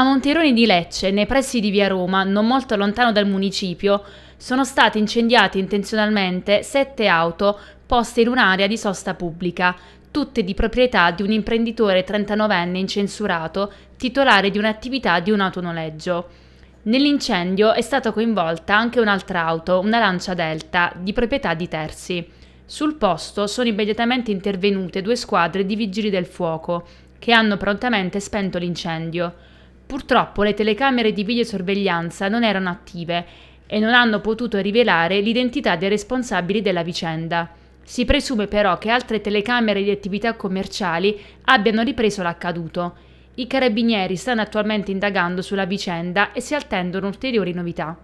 A Monteroni di Lecce, nei pressi di via Roma, non molto lontano dal municipio, sono state incendiate intenzionalmente sette auto poste in un'area di sosta pubblica, tutte di proprietà di un imprenditore 39enne incensurato, titolare di un'attività di un autonoleggio. Nell'incendio è stata coinvolta anche un'altra auto, una Lancia Delta, di proprietà di terzi. Sul posto sono immediatamente intervenute due squadre di vigili del fuoco, che hanno prontamente spento l'incendio. Purtroppo le telecamere di videosorveglianza non erano attive e non hanno potuto rivelare l'identità dei responsabili della vicenda. Si presume però che altre telecamere di attività commerciali abbiano ripreso l'accaduto. I carabinieri stanno attualmente indagando sulla vicenda e si attendono ulteriori novità.